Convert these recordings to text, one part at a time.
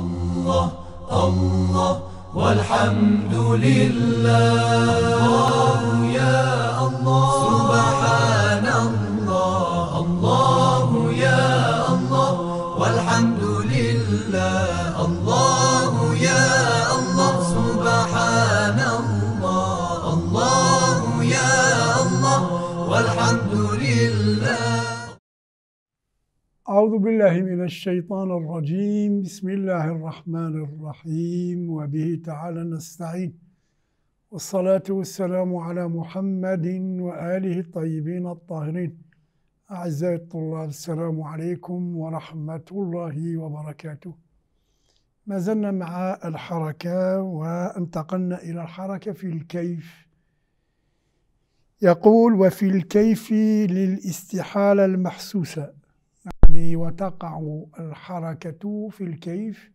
الله الله والحمد لله الله يا الله أعوذ بالله من الشيطان الرجيم بسم الله الرحمن الرحيم وبه تعالى نستعين والصلاة والسلام على محمد وآله الطيبين الطاهرين أعزائي الطلاب السلام عليكم ورحمة الله وبركاته ما زلنا مع الحركة وانتقلنا إلى الحركة في الكيف يقول وفي الكيف للاستحالة المحسوسة يعني وتقع الحركة في الكيف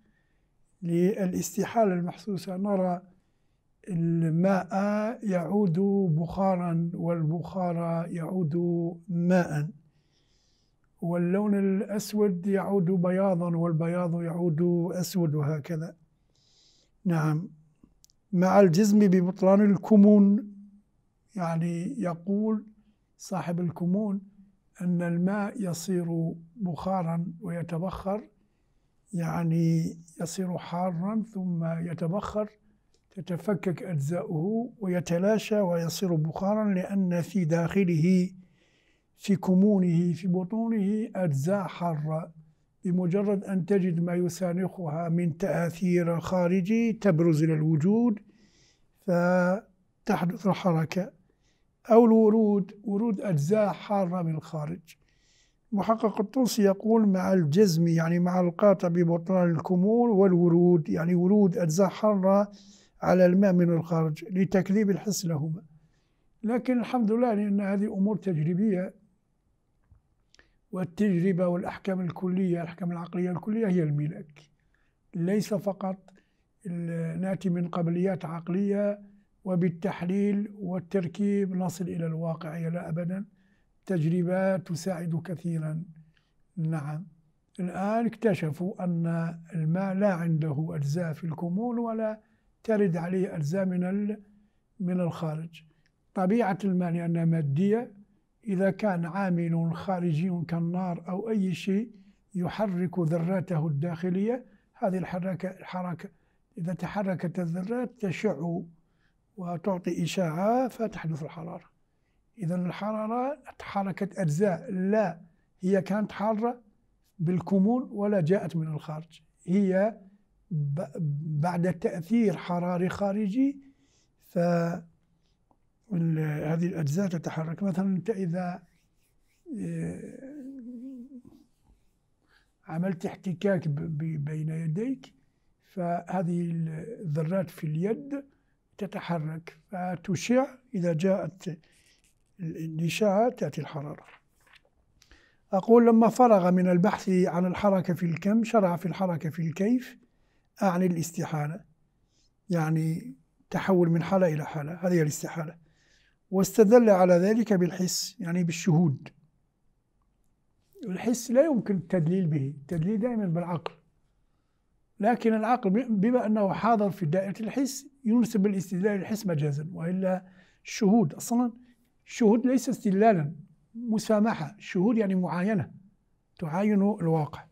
للاستحالة المحسوسة نرى الماء يعود بخارا والبخار يعود ماء واللون الأسود يعود بياضا والبياض يعود أسود وهكذا نعم مع الجزم ببطلان الكمون يعني يقول صاحب الكمون أن الماء يصير بخارا ويتبخر يعني يصير حارا ثم يتبخر تتفكك أجزاؤه ويتلاشى ويصير بخارا لأن في داخله في كمونه في بطونه أجزاء حارة بمجرد أن تجد ما يسانخها من تأثير خارجي تبرز إلى الوجود فتحدث الحركة أو الورود ورود أجزاء حارة من الخارج محقق الطوسي يقول مع الجزم يعني مع القاطع ببطلان الكمول والورود يعني ورود أجزاء حارة على الماء من الخارج لتكذيب الحس لهما لكن الحمد لله لأن هذه أمور تجريبية والتجربة والأحكام الكلية الأحكام العقلية الكلية هي الملك ليس فقط ناتي من قبليات عقليه وبالتحليل والتركيب نصل إلى الواقعية لا أبدا تجربة تساعد كثيرا نعم الآن اكتشفوا أن الماء لا عنده أجزاء في الكمون ولا ترد عليه أجزاء من من الخارج طبيعة الماء لأنها مادية إذا كان عامل خارجي كالنار أو أي شيء يحرك ذراته الداخلية هذه الحركة الحركة إذا تحركت الذرات تشع وتعطي إشاعة فتحدث الحرارة إذا الحرارة تحركت أجزاء لا هي كانت حارة بالكمون ولا جاءت من الخارج هي بعد تأثير حراري خارجي ف هذه الأجزاء تتحرك مثلا أنت إذا آه، عملت احتكاك بين يديك فهذه الذرات في اليد تتحرك فتشع إذا جاءت الإشاعة تأتي الحرارة أقول لما فرغ من البحث عن الحركة في الكم شرع في الحركة في الكيف أعني الاستحالة يعني تحول من حالة إلى حالة هذه الاستحالة واستدل على ذلك بالحس يعني بالشهود الحس لا يمكن التدليل به التدليل دائما بالعقل لكن العقل بما أنه حاضر في دائرة الحس ينسب الاستدلال الحس مجازا وإلا الشهود أصلا الشهود ليس استدلالا مسامحة الشهود يعني معاينة تعاين الواقع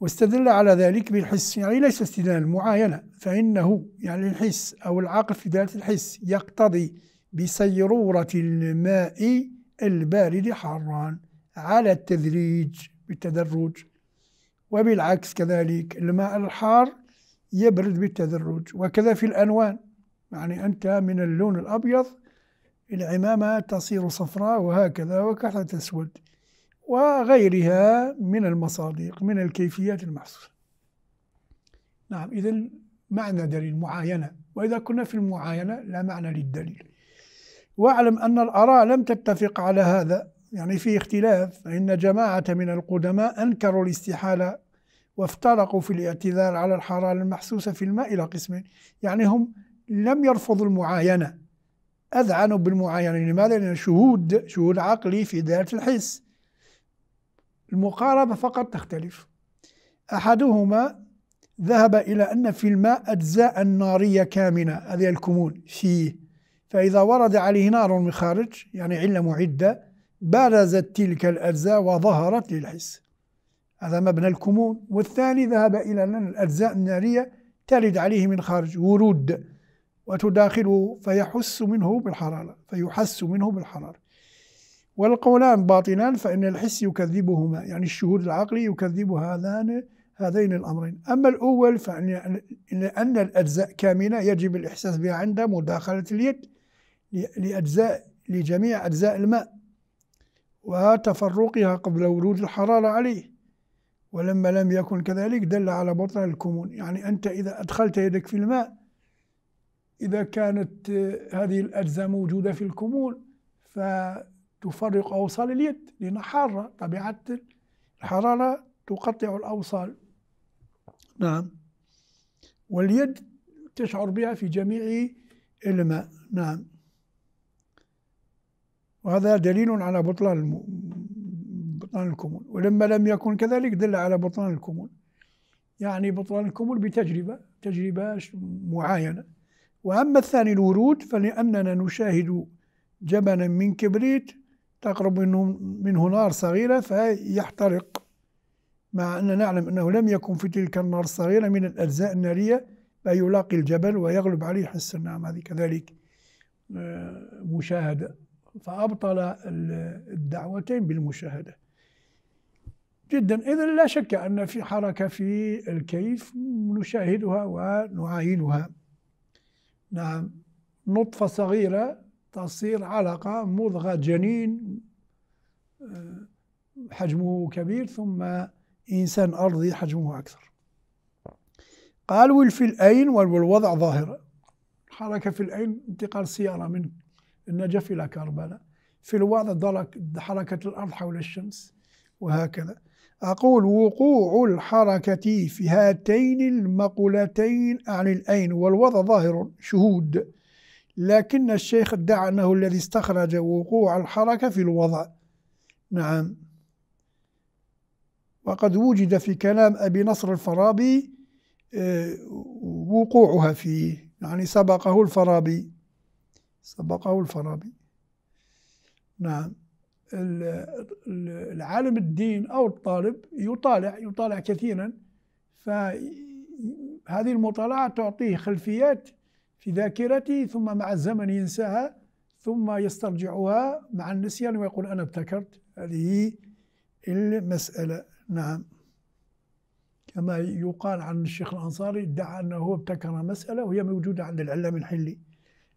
واستدل على ذلك بالحس يعني ليس استدلالا معاينة فإنه يعني الحس أو العقل في دائرة الحس يقتضي بسيرورة الماء البارد حارا على التدريج بالتدرج وبالعكس كذلك الماء الحار يبرد بالتدرج وكذا في الألوان يعني أنت من اللون الأبيض العمامة تصير صفراء وهكذا وكحلة تسود وغيرها من المصادق من الكيفيات المحسوسة نعم إذا معنى دليل معاينة وإذا كنا في المعاينة لا معنى للدليل واعلم أن الآراء لم تتفق على هذا يعني في اختلاف فإن جماعة من القدماء أنكروا الاستحالة وافترقوا في الاعتذار على الحرارة المحسوسة في الماء إلى قسمين يعني هم لم يرفضوا المعاينة أذعنوا بالمعاينة يعني لماذا؟ لأن شهود شهود عقلي في دائرة الحس المقاربة فقط تختلف أحدهما ذهب إلى أن في الماء أجزاء نارية كامنة هذه الكمون فيه فإذا ورد عليه نار من خارج يعني علة معدة برزت تلك الأجزاء وظهرت للحس هذا مبنى الكمون والثاني ذهب إلى أن الأجزاء النارية ترد عليه من خارج ورود وتداخله فيحس منه بالحرارة فيحس منه بالحرارة والقولان باطنان فإن الحس يكذبهما يعني الشهود العقلي يكذب هذان هذين الأمرين أما الأول فإن أن الأجزاء كاملة يجب الإحساس بها عند مداخلة اليد لأجزاء لجميع أجزاء الماء وتفرقها قبل ورود الحرارة عليه ولما لم يكن كذلك دل على بطن الكمون يعني أنت إذا أدخلت يدك في الماء إذا كانت هذه الأجزاء موجودة في الكمون فتفرق أوصال اليد لأنها حارة طبيعة الحرارة تقطع الأوصال نعم واليد تشعر بها في جميع الماء نعم وهذا دليل على بطلان بطلان الكمون ولما لم يكن كذلك دل على بطلان الكمون يعني بطلان الكمون بتجربة تجربة معاينة وأما الثاني الورود فلأننا نشاهد جبنا من كبريت تقرب منه, منه نار صغيرة فيحترق مع أننا نعلم أنه لم يكن في تلك النار الصغيرة من الأجزاء النارية فيلاقي الجبل ويغلب عليه حس النعم هذه كذلك آه، مشاهدة فأبطل الدعوتين بالمشاهدة جدا إذا لا شك أن في حركة في الكيف نشاهدها ونعاينها نعم نطفة صغيرة تصير علقة مضغة جنين آه، حجمه كبير ثم إنسان أرضي حجمه أكثر قالوا في الأين والوضع ظاهرة حركة في الأين انتقال سيارة من النجف إلى كربلاء في الوضع حركة الأرض حول الشمس وهكذا أقول وقوع الحركة في هاتين المقولتين عن الأين والوضع ظاهر شهود لكن الشيخ ادعى أنه الذي استخرج وقوع الحركة في الوضع نعم وقد وجد في كلام أبي نصر الفرابي آه، وقوعها فيه يعني سبقه الفرابي سبقه الفارابي نعم العالم الدين أو الطالب يطالع يطالع كثيرا فهذه المطالعة تعطيه خلفيات في ذاكرته ثم مع الزمن ينساها ثم يسترجعها مع النسيان ويقول أنا ابتكرت هذه المسألة نعم كما يقال عن الشيخ الأنصاري ادعى أنه ابتكر مسألة وهي موجودة عند العلام الحلي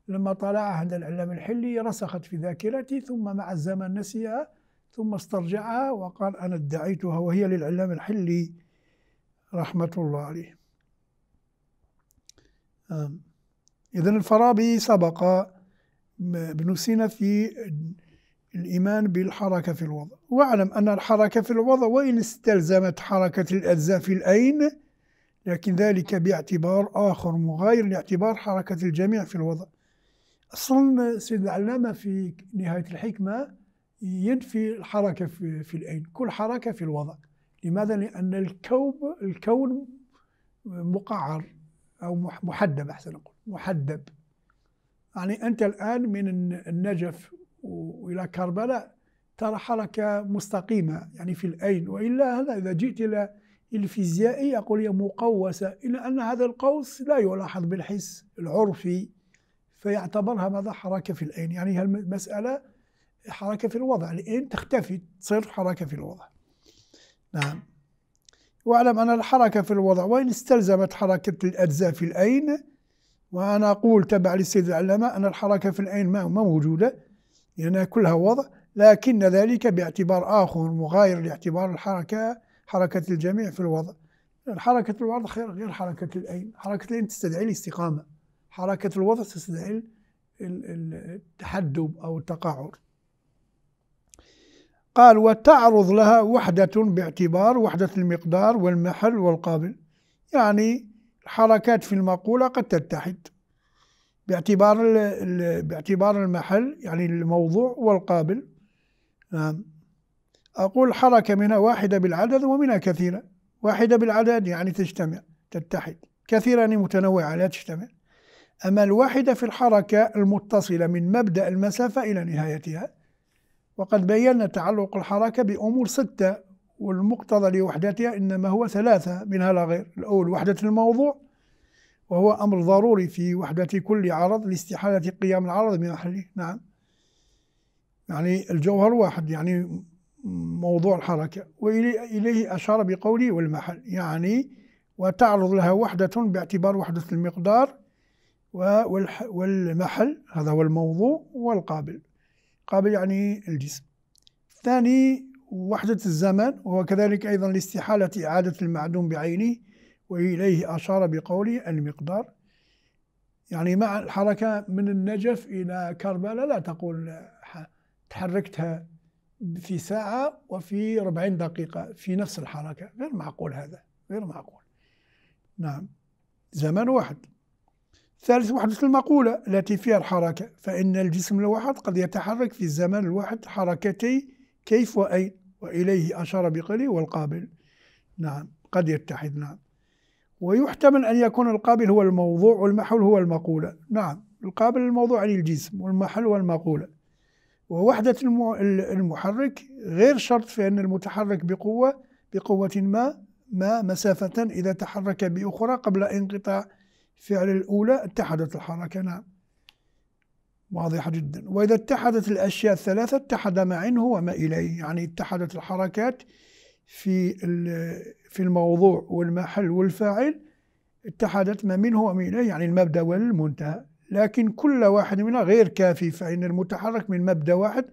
لما طالع عند الإعلام الحلي رسخت في ذاكرتي ثم مع الزمن نسيها ثم استرجعها وقال أنا ادعيتها وهي للإعلام الحلي رحمة الله عليه إذا الفارابي سبق ابن سينا في الإيمان بالحركة في الوضع واعلم أن الحركة في الوضع وإن استلزمت حركة الأجزاء في الأين لكن ذلك باعتبار آخر مغاير لاعتبار حركة الجميع في الوضع أصلا سيد العلامة في نهاية الحكمة ينفي الحركة في, في الأين كل حركة في الوضع لماذا؟ لأن الكون الكون مقعر أو محدب أحسن أقول محدب يعني أنت الآن من النجف وإلى كربلاء ترى حركة مستقيمة يعني في الأين وإلا هذا إذا جئت إلى الفيزيائي يقول هي مقوسة إلا أن هذا القوس لا يلاحظ بالحس العرفي فيعتبرها ماذا حركة في العين يعني المسألة حركة في الوضع الآن تختفي تصير حركة في الوضع نعم واعلم أن الحركة في الوضع وإن استلزمت حركة الأجزاء في الأين وأنا أقول تبع للسيد العلامة أن الحركة في العين ما موجودة لأنها كلها وضع لكن ذلك باعتبار آخر مغاير لاعتبار الحركة حركة الجميع في الوضع حركة الوضع غير حركة العين حركة العين تستدعي الاستقامة حركة الوضع تستدعي التحدب أو التقعر قال وتعرض لها وحدة باعتبار وحدة المقدار والمحل والقابل يعني الحركات في المقولة قد تتحد باعتبار باعتبار المحل يعني الموضوع والقابل نعم أقول حركة منها واحدة بالعدد ومنها كثيرة واحدة بالعدد يعني تجتمع تتحد كثيرة يعني متنوعة لا تجتمع أما الواحدة في الحركة المتصلة من مبدأ المسافة إلى نهايتها وقد بينا تعلق الحركة بأمور ستة والمقتضى لوحدتها إنما هو ثلاثة منها لا غير الأول وحدة الموضوع وهو أمر ضروري في وحدة كل عرض لاستحالة قيام العرض بمحله نعم يعني الجوهر واحد يعني موضوع الحركة وإليه أشار بقوله والمحل يعني وتعرض لها وحدة باعتبار وحدة المقدار والمحل هذا هو الموضوع والقابل قابل يعني الجسم الثاني وحدة الزمن وهو كذلك أيضا لاستحالة إعادة المعدوم بعينه وإليه أشار بقوله المقدار يعني مع الحركة من النجف إلى كربلاء لا تقول تحركتها في ساعة وفي ربعين دقيقة في نفس الحركة غير معقول هذا غير معقول نعم زمن واحد ثالث وحدة المقولة التي فيها الحركة فإن الجسم الواحد قد يتحرك في الزمان الواحد حركتي كيف وأين وإليه أشار بقليل والقابل نعم قد يتحد نعم ويحتمل أن يكون القابل هو الموضوع والمحل هو المقولة نعم القابل الموضوع عن يعني الجسم والمحل والمقولة ووحدة المحرك غير شرط في أن المتحرك بقوة بقوة ما ما مسافة إذا تحرك بأخرى قبل انقطاع فعل الأولى اتحدت الحركة نعم واضحة جدا وإذا اتحدت الأشياء الثلاثة اتحد ما عنه وما إليه يعني اتحدت الحركات في في الموضوع والمحل والفاعل اتحدت ما منه وما إليه يعني المبدأ والمنتهى لكن كل واحد منها غير كافي فإن المتحرك من مبدأ واحد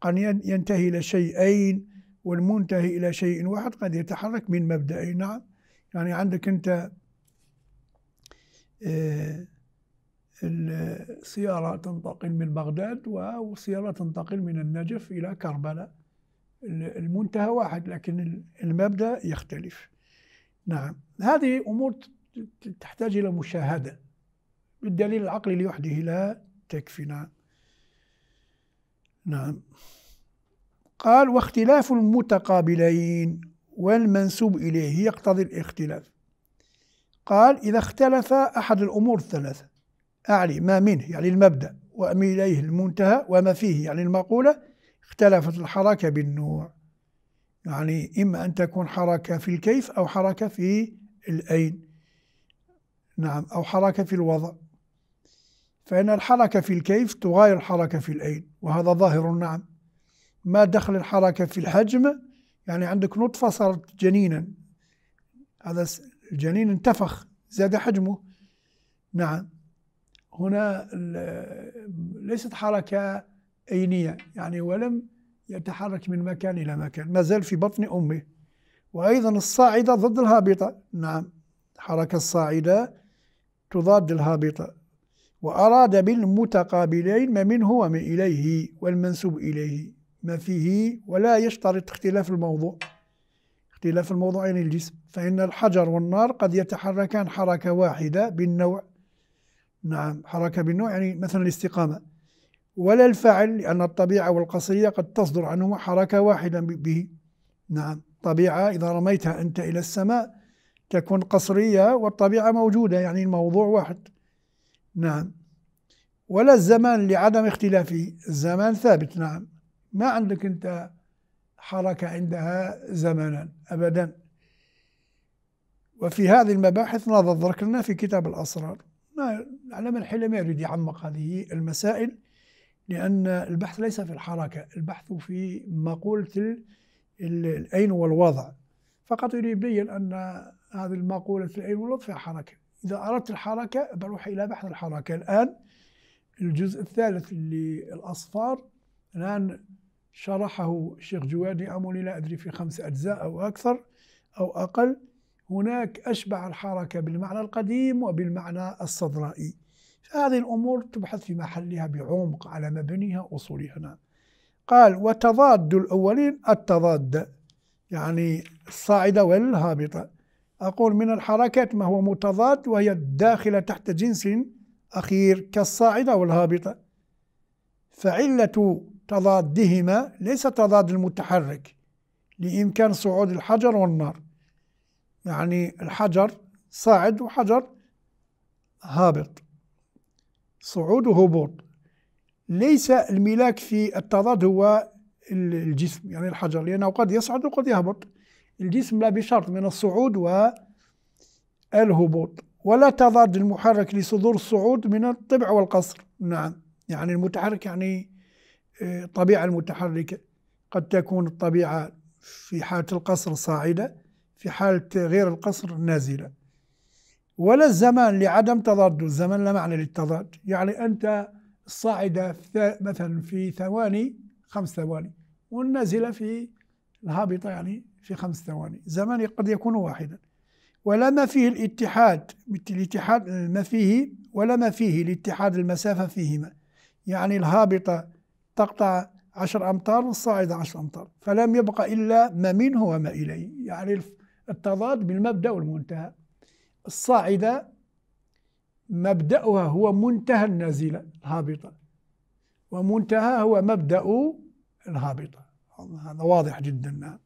قد ينتهي إلى شيئين والمنتهي إلى شيء واحد قد يتحرك من مبدأين نعم يعني عندك أنت آه، السيارة تنتقل من بغداد وسيارة تنتقل من النجف إلى كربلاء المنتهى واحد لكن المبدأ يختلف نعم هذه أمور تحتاج إلى مشاهدة بالدليل العقلي لوحده لا تكفي نعم نعم قال واختلاف المتقابلين والمنسوب إليه يقتضي الاختلاف قال إذا اختلف أحد الأمور الثلاثة أعلي ما منه يعني المبدأ وما إليه المنتهى وما فيه يعني المقولة اختلفت الحركة بالنوع يعني إما أن تكون حركة في الكيف أو حركة في الأين نعم أو حركة في الوضع فإن الحركة في الكيف تغاير الحركة في الأين وهذا ظاهر نعم ما دخل الحركة في الحجم يعني عندك نطفة صارت جنينا هذا الجنين انتفخ زاد حجمه نعم هنا ليست حركة أينية يعني ولم يتحرك من مكان إلى مكان ما زال في بطن أمه وأيضا الصاعدة ضد الهابطة نعم حركة الصاعدة تضاد الهابطة وأراد بالمتقابلين ما منه ومن إليه والمنسوب إليه ما فيه ولا يشترط اختلاف الموضوع اختلاف الموضوعين للجسم فإن الحجر والنار قد يتحركان حركة واحدة بالنوع نعم حركة بالنوع يعني مثلا الاستقامة ولا الفاعل لأن الطبيعة والقصرية قد تصدر عنهما حركة واحدة به نعم طبيعة إذا رميتها أنت إلى السماء تكون قصرية والطبيعة موجودة يعني الموضوع واحد نعم ولا الزمان لعدم اختلافه الزمان ثابت نعم ما عندك أنت حركة عندها زمنا أبدا وفي هذه المباحث نظر ذكرنا في كتاب الأسرار ما علم الحلم ما يريد يعمق هذه المسائل لأن البحث ليس في الحركة البحث في مقولة الأين والوضع فقط يبين أن هذه المقولة الأين والوضع فيها حركة إذا أردت الحركة بروح إلى بحث الحركة الآن الجزء الثالث للأصفار الآن شرحه الشيخ جوادي أمولي لا أدري في خمس أجزاء أو أكثر أو أقل هناك أشبع الحركة بالمعنى القديم وبالمعنى الصدرائي فهذه الأمور تبحث في محلها بعمق على مبنيها أصولها نعم قال وتضاد الأولين التضاد يعني الصاعدة والهابطة أقول من الحركات ما هو متضاد وهي الداخلة تحت جنس أخير كالصاعدة والهابطة فعلة تضادهما ليس تضاد المتحرك لإمكان صعود الحجر والنار يعني الحجر صاعد وحجر هابط صعود وهبوط ليس الملاك في التضاد هو الجسم يعني الحجر لأنه قد يصعد وقد يهبط الجسم لا بشرط من الصعود والهبوط ولا تضاد المحرك لصدور الصعود من الطبع والقصر نعم يعني المتحرك يعني الطبيعة المتحركة قد تكون الطبيعة في حالة القصر صاعدة في حالة غير القصر نازلة ولا الزمان لعدم تضاد الزمن لا معنى للتضاد يعني أنت الصاعدة مثلا في ثواني خمس ثواني والنازلة في الهابطة يعني في خمس ثواني زمان قد يكون واحدا ولا ما فيه الاتحاد الاتحاد ما فيه ولا ما فيه الاتحاد المسافة فيهما يعني الهابطة تقطع عشر أمتار والصاعدة عشر أمتار فلم يبق إلا ما منه وما إليه يعني التضاد بالمبدأ والمنتهى الصاعدة مبدأها هو منتهى النازلة الهابطة ومنتهى هو مبدأ الهابطة هذا واضح جدا نعم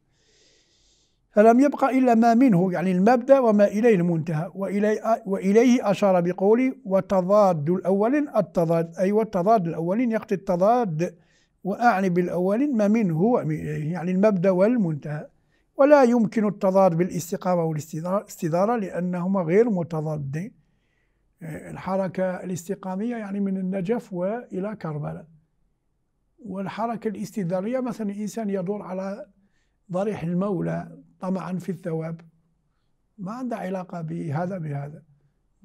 فلم يبقى إلا ما منه يعني المبدأ وما إليه المنتهى وإليه أشار بقوله وتضاد الأولين التضاد أي والتضاد الأولين يقتضي التضاد وأعني بالأولين ما منه يعني المبدأ والمنتهى ولا يمكن التضاد بالاستقامة والاستدارة لأنهما غير متضادين الحركة الاستقامية يعني من النجف وإلى كربلاء والحركة الاستدارية مثلا الإنسان يدور على ضريح المولى طمعا في الثواب ما عنده علاقة بهذا بهذا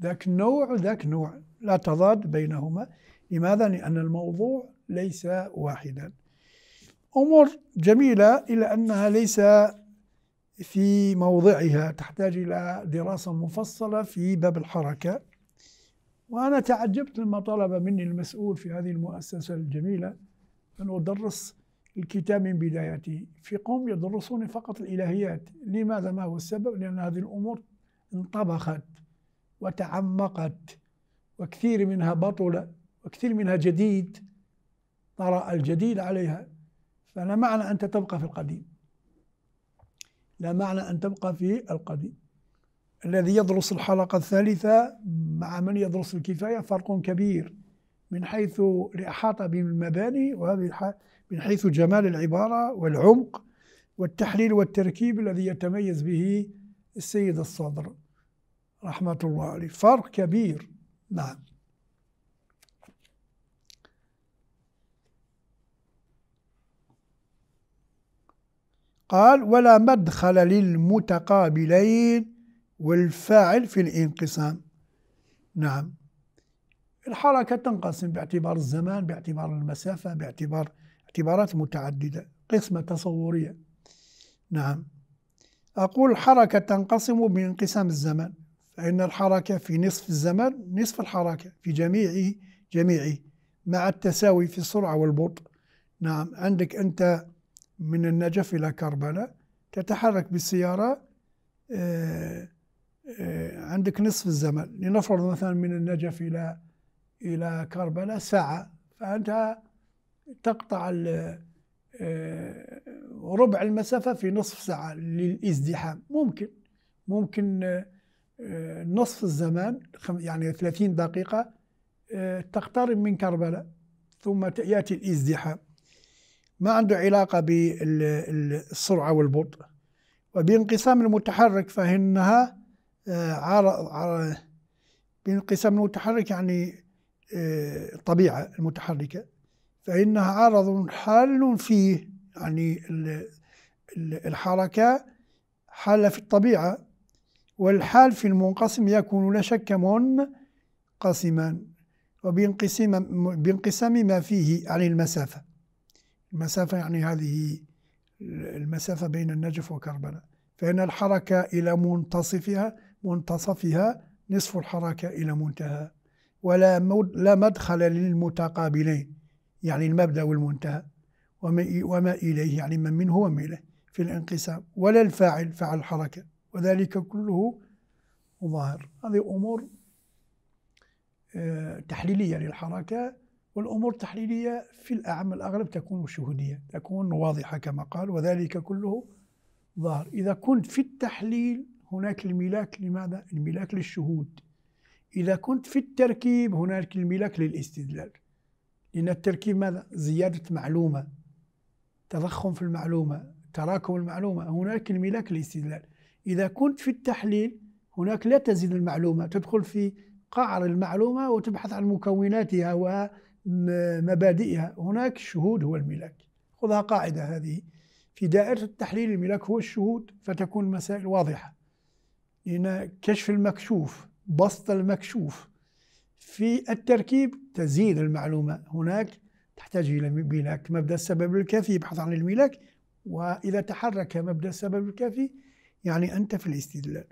ذاك نوع وذاك نوع لا تضاد بينهما لماذا؟ لأن الموضوع ليس واحدا أمور جميلة إلا أنها ليس في موضعها تحتاج إلى دراسة مفصلة في باب الحركة وأنا تعجبت لما طلب مني المسؤول في هذه المؤسسة الجميلة أن أدرس الكتاب من بدايته في قوم يدرسون فقط الإلهيات لماذا ما هو السبب لأن هذه الأمور انطبخت وتعمقت وكثير منها بطل وكثير منها جديد طرأ الجديد عليها فلا معنى أن تبقى في القديم لا معنى أن تبقى في القديم الذي يدرس الحلقة الثالثة مع من يدرس الكفاية فرق كبير من حيث الإحاطة بالمباني وهذه من حيث جمال العبارة والعمق والتحليل والتركيب الذي يتميز به السيد الصدر رحمة الله عليه فرق كبير نعم قال ولا مدخل للمتقابلين والفاعل في الانقسام نعم الحركة تنقسم باعتبار الزمان باعتبار المسافة باعتبار اعتبارات متعددة قسمة تصورية نعم أقول حركة تنقسم بانقسام الزمان فإن الحركة في نصف الزمان نصف الحركة في جميع جميعه مع التساوي في السرعة والبطء نعم عندك أنت من النجف إلى كربلاء تتحرك بالسيارة آه، آه، عندك نصف الزمن لنفرض مثلا من النجف إلى إلى كربلاء ساعة فأنت تقطع آه، ربع المسافة في نصف ساعة للازدحام ممكن ممكن آه، آه، نصف الزمان يعني 30 دقيقة تقترب من كربلاء ثم يأتي الازدحام ما عنده علاقة بالسرعة والبطء وبانقسام المتحرك فإنها بانقسام المتحرك يعني الطبيعة المتحركة فإنها عرض حال فيه يعني الحركة حال في الطبيعة والحال في المنقسم يكون لا شك منقسما وبانقسام بانقسام ما فيه عن يعني المسافة المسافة يعني هذه المسافة بين النجف وكربلاء فإن الحركة إلى منتصفها منتصفها نصف الحركة إلى منتهى ولا لا مدخل للمتقابلين يعني المبدأ والمنتهى وما وما إليه يعني من منه وما إليه في الانقسام ولا الفاعل فعل الحركة وذلك كله مظاهر هذه أمور آه، تحليلية للحركة والأمور التحليلية في الأعم الأغلب تكون شهودية تكون واضحة كما قال وذلك كله ظاهر إذا كنت في التحليل هناك الملاك لماذا؟ الملاك للشهود إذا كنت في التركيب هناك الملاك للاستدلال لأن التركيب ماذا؟ زيادة معلومة تضخم في المعلومة تراكم المعلومة هناك الملاك الاستدلال إذا كنت في التحليل هناك لا تزيد المعلومة تدخل في قعر المعلومة وتبحث عن مكوناتها ومبادئها هناك الشهود هو الملاك خذها قاعدة هذه في دائرة التحليل الملاك هو الشهود فتكون المسائل واضحة لأن كشف المكشوف بسط المكشوف في التركيب تزيد المعلومة هناك تحتاج إلى ملاك مبدأ السبب الكافي يبحث عن الملاك وإذا تحرك مبدأ السبب الكافي يعني أنت في الاستدلال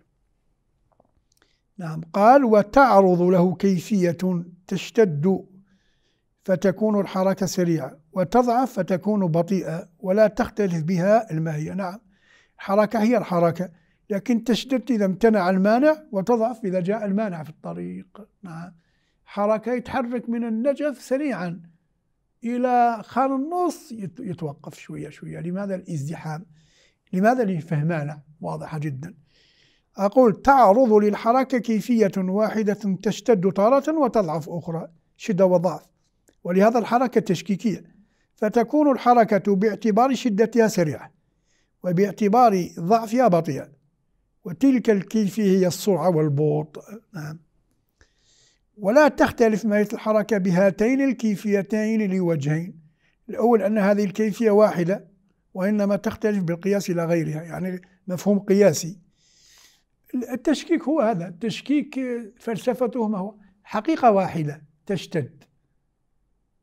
نعم قال وتعرض له كيفية تشتد فتكون الحركة سريعة وتضعف فتكون بطيئة ولا تختلف بها الماهية نعم الحركة هي الحركة لكن تشتد إذا امتنع المانع وتضعف إذا جاء المانع في الطريق نعم حركة يتحرك من النجف سريعا إلى خان النص يتوقف شوية شوية لماذا الازدحام لماذا الفهمانة واضحة جدا أقول تعرض للحركة كيفية واحدة تشتد تارة وتضعف أخرى شدة وضعف ولهذا الحركة تشكيكية فتكون الحركة باعتبار شدتها سريعة وباعتبار ضعفها بطيئة وتلك الكيفية هي السرعة والبوط نعم ولا تختلف ماهية الحركة بهاتين الكيفيتين لوجهين الأول أن هذه الكيفية واحدة وإنما تختلف بالقياس إلى غيرها يعني مفهوم قياسي التشكيك هو هذا التشكيك فلسفته ما هو حقيقة واحدة تشتد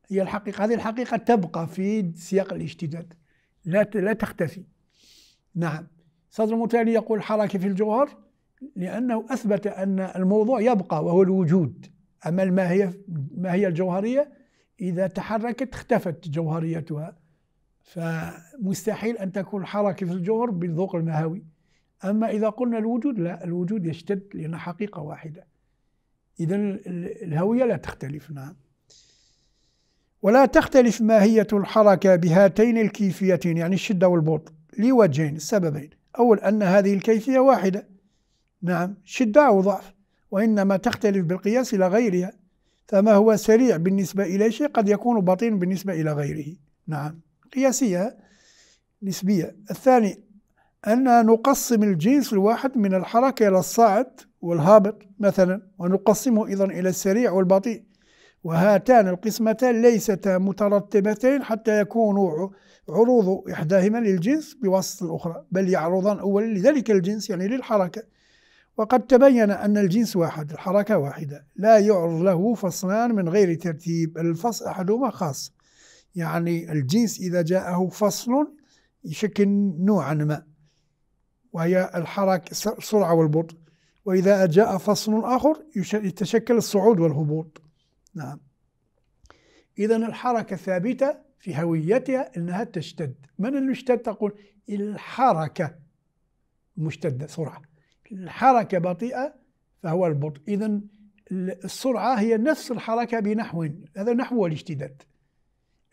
هي الحقيقة هذه الحقيقة تبقى في سياق الاشتداد لا لا تختفي نعم صدر المتالي يقول حركة في الجوهر لأنه أثبت أن الموضوع يبقى وهو الوجود أما ما هي ما هي الجوهرية إذا تحركت اختفت جوهريتها فمستحيل أن تكون حركة في الجوهر بالذوق المهوي أما إذا قلنا الوجود لا الوجود يشتد لأن حقيقة واحدة إذا الهوية لا تختلف نعم ولا تختلف ماهية الحركة بهاتين الكيفيتين يعني الشدة والبطء لوجهين السببين أول أن هذه الكيفية واحدة نعم شدة أو ضعف وإنما تختلف بالقياس إلى غيرها فما هو سريع بالنسبة إلى شيء قد يكون بطيء بالنسبة إلى غيره نعم قياسية نسبية الثاني أن نقسم الجنس الواحد من الحركة إلى الصاعد والهابط مثلا ونقسمه أيضا إلى السريع والبطيء وهاتان القسمتان ليستا مترتبتين حتى يكون عروض إحداهما للجنس بواسطة الأخرى بل يعرضان أولا لذلك الجنس يعني للحركة وقد تبين أن الجنس واحد الحركة واحدة لا يعرض له فصلان من غير ترتيب الفصل أحدهما خاص يعني الجنس إذا جاءه فصل يشكل نوعا ما وهي الحركة السرعة والبطء وإذا جاء فصل آخر يتشكل الصعود والهبوط نعم إذا الحركة ثابتة في هويتها أنها تشتد من المشتد تقول الحركة مشتدة سرعة الحركة بطيئة فهو البطء إذا السرعة هي نفس الحركة بنحو هذا نحو الاشتداد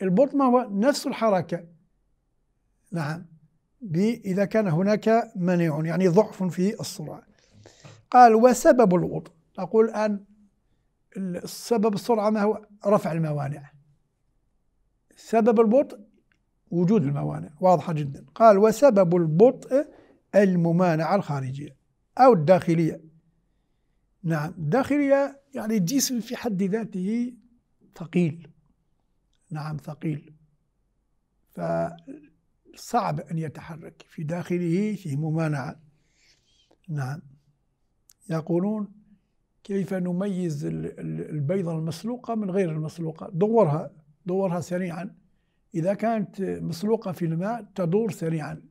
البطء ما هو نفس الحركة نعم إذا كان هناك منع يعني ضعف في السرعة قال وسبب البطء نقول الآن السبب السرعة ما هو رفع الموانع سبب البطء وجود الموانع واضحة جدا قال وسبب البطء الممانعة الخارجية أو الداخلية نعم الداخلية يعني الجسم في حد ذاته ثقيل نعم ثقيل فصعب أن يتحرك في داخله فيه ممانعة نعم يقولون كيف نميز البيضة المسلوقة من غير المسلوقة دورها دورها سريعا إذا كانت مسلوقة في الماء تدور سريعا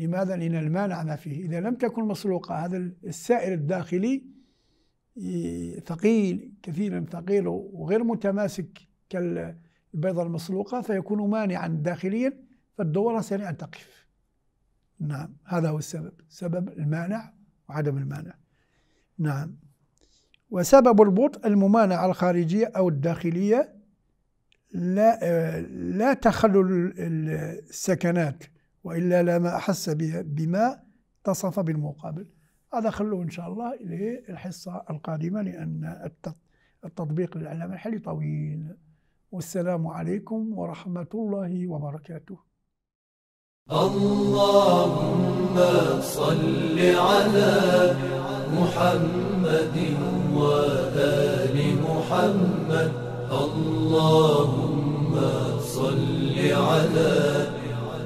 لماذا؟ لأن المانع ما فيه إذا لم تكن مسروقة هذا السائل الداخلي ثقيل كثيرا ثقيل وغير متماسك كالبيضة المسروقة فيكون مانعا داخليا فالدورة سريعا تقف نعم هذا هو السبب سبب المانع وعدم المانع نعم وسبب البطء الممانعة الخارجية أو الداخلية لا آه، لا تخلل السكنات وإلا لما أحس بما اتصف بالمقابل هذا خلوه إن شاء الله للحصة القادمة لأن التطبيق للعلامه الحالي طويل والسلام عليكم ورحمة الله وبركاته اللهم صل على محمد وآل محمد اللهم صل على